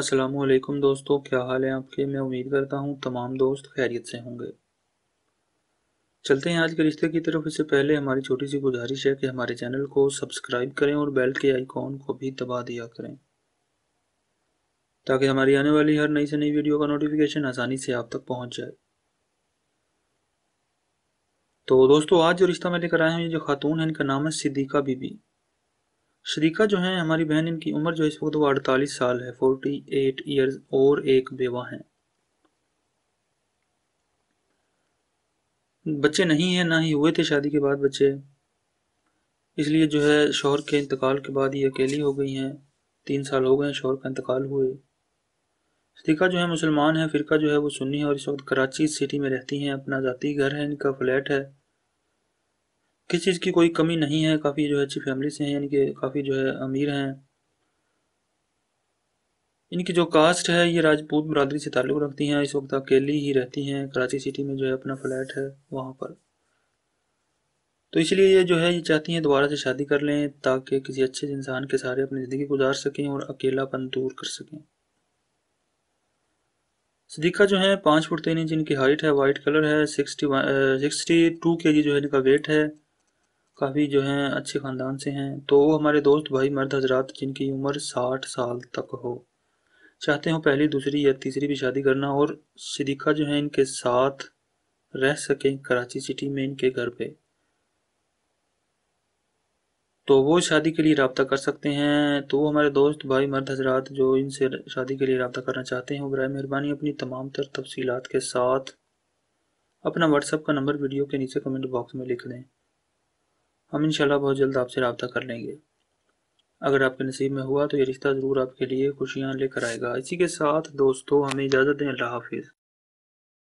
असलकुम दोस्तों क्या हाल है आपके मैं उम्मीद करता हूँ तमाम दोस्त खैरियत से होंगे चलते हैं आज के रिश्ते की तरफ इससे पहले हमारी छोटी सी गुजारिश है कि हमारे चैनल को सब्सक्राइब करें और बेल के आइकॉन को भी दबा दिया करें ताकि हमारी आने वाली हर नई से नई वीडियो का नोटिफिकेशन आसानी से आप तक पहुँच जाए तो दोस्तों आज जो रिश्ता मैं लेकर आया हूँ ये जो खातून है इनका नाम है सिद्दीका बीबी शरीका जो है हमारी बहन इनकी उम्र जो इस वक्त वो अड़तालीस साल है फोर्टी एट ईयर्स और एक बेवा हैं बच्चे नहीं हैं ना ही हुए थे शादी के बाद बच्चे इसलिए जो है शोहर के इंतकाल के बाद ये अकेली हो गई हैं तीन साल हो गए हैं शोहर का इंतकाल हुए शरीका जो है मुसलमान है फ़िरका जो है वो सुन्नी है और इस वक्त कराची सिटी में रहती हैं अपना ज़ाती घर है इनका फ्लैट है किसी चीज़ की कोई कमी नहीं है काफ़ी जो है अच्छी फैमिली से हैं यानी कि काफ़ी जो है अमीर हैं इनकी जो कास्ट है ये राजपूत बरदरी से ताल्लुक़ रखती हैं इस वक्त अकेली ही रहती हैं कराची सिटी में जो है अपना फ्लैट है वहाँ पर तो इसलिए ये जो है ये चाहती हैं दोबारा से शादी कर लें ताकि किसी अच्छे इंसान के सहारे अपनी ज़िंदगी गुजार सकें और अकेलापन दूर कर सकें सदीका जो है पाँच फुट तीन इंच इनकी हाइट है वाइट कलर है sixty sixty two K G जो है इनका वेट है काफ़ी जो हैं अच्छे ख़ानदान से हैं तो वो हमारे दोस्त भाई मर्द हजरात जिनकी उम्र साठ साल तक हो चाहते हो पहली दूसरी या तीसरी भी शादी करना और सिदिका जो है इनके साथ रह सकें कराची सिटी में इनके घर पे तो वो शादी के लिए रबता कर सकते हैं तो वो हमारे दोस्त भाई मर्द हजरात जो इनसे शादी के लिए रबता करना चाहते हैं बर मेहरबानी अपनी तमाम तर तफसीत के साथ अपना व्हाट्सअप का नंबर वीडियो के नीचे कमेंट बॉक्स में लिख दें हम इंशाल्लाह बहुत जल्द आपसे रबता कर लेंगे अगर आपके नसीब में हुआ तो ये रिश्ता ज़रूर आपके लिए खुशियाँ लेकर आएगा इसी के साथ दोस्तों हमें इजाज़त दें अल्लाह हाफिज़